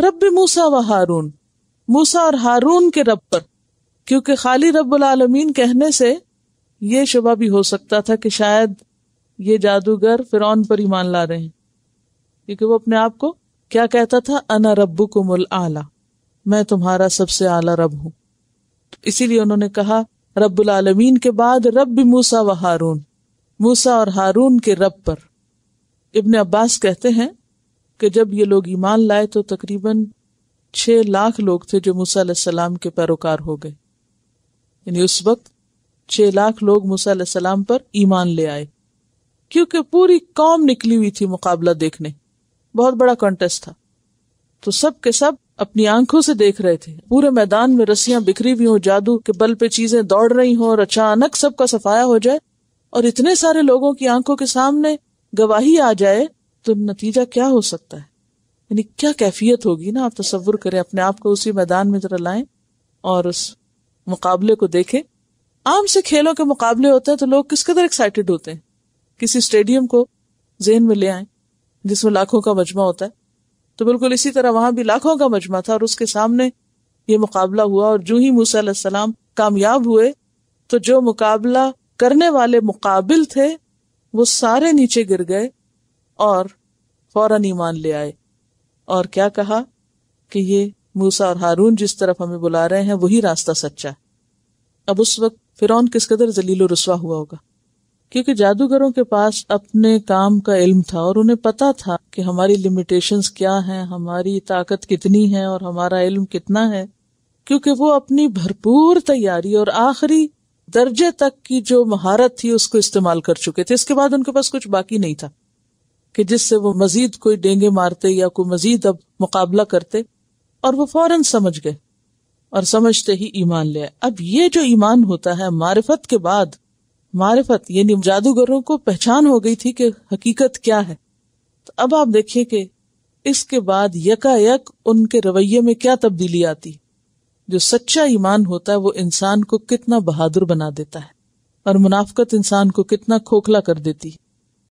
रब मूसा व हारून मूसा और हारून के रब पर क्योंकि खाली रबालमीन कहने से ये शुबा भी हो सकता था कि शायद ये जादूगर फिर पर ईमान ला रहे हैं क्योंकि वो अपने आप को क्या कहता था अना रब्बू कुमुल आला मैं तुम्हारा सबसे आला रब हूं इसीलिए उन्होंने कहा रबालमीन आलमीन के बाद रब मूसा व हारून मूसा और हारून के रब पर इबन अब्बास कहते हैं कि जब ये लोग ईमान लाए तो तकरीबन छः लाख लोग थे जो मूसा सलाम के पैरोकार हो गए यानी उस वक्त छः लाख लोग मूसा सलाम पर ईमान ले आए क्योंकि पूरी कौम निकली हुई थी मुकाबला देखने बहुत बड़ा कॉन्टेस्ट था तो सब के सब अपनी आंखों से देख रहे थे पूरे मैदान में रस्सियां बिखरी हुई हों जादू के बल पे चीजें दौड़ रही हों और अचानक सबका सफाया हो जाए और इतने सारे लोगों की आंखों के सामने गवाही आ जाए तो नतीजा क्या हो सकता है यानी क्या कैफियत होगी ना आप तस्वुर करें अपने आप को उसी मैदान में जरा लाएं और उस मुकाबले को देखें आम से खेलों के मुकाबले होते हैं तो लोग किस कदर एक्साइटेड होते हैं किसी स्टेडियम को जेन में ले आए जिसमें लाखों का मजमा होता है तो बिल्कुल इसी तरह वहां भी लाखों का मजमा था और उसके सामने ये मुकाबला हुआ और जो ही मूसा कामयाब हुए तो जो मुकाबला करने वाले मुकाबिल थे वो सारे नीचे गिर गए और फौरन ईमान ले आए और क्या कहा कि ये मूसा और हारून जिस तरफ हमें बुला रहे हैं वही रास्ता सच्चा है अब उस वक्त फिर किस कदर जलील रसवा हुआ होगा क्योंकि जादूगरों के पास अपने काम का इल्म था और उन्हें पता था कि हमारी लिमिटेशन क्या है हमारी ताकत कितनी है और हमारा इल्म कितना है क्योंकि वो अपनी भरपूर तैयारी और आखिरी दर्जे तक की जो महारत थी उसको इस्तेमाल कर चुके थे इसके बाद उनके पास कुछ बाकी नहीं था कि जिससे वो मजीद कोई डेंगे मारते या कोई मजीद अब मुकाबला करते और वो फौरन समझ गए और समझते ही ईमान ले अब ये जो ईमान होता है मारिफत के बाद मारिफत यानी जादूगरों को पहचान हो गई थी कि हकीकत क्या है तो अब आप देखिए कि इसके बाद यकायक उनके रवैये में क्या तब्दीली आती जो सच्चा ईमान होता है वो इंसान को कितना बहादुर बना देता है और मुनाफ्त इंसान को कितना खोखला कर देती है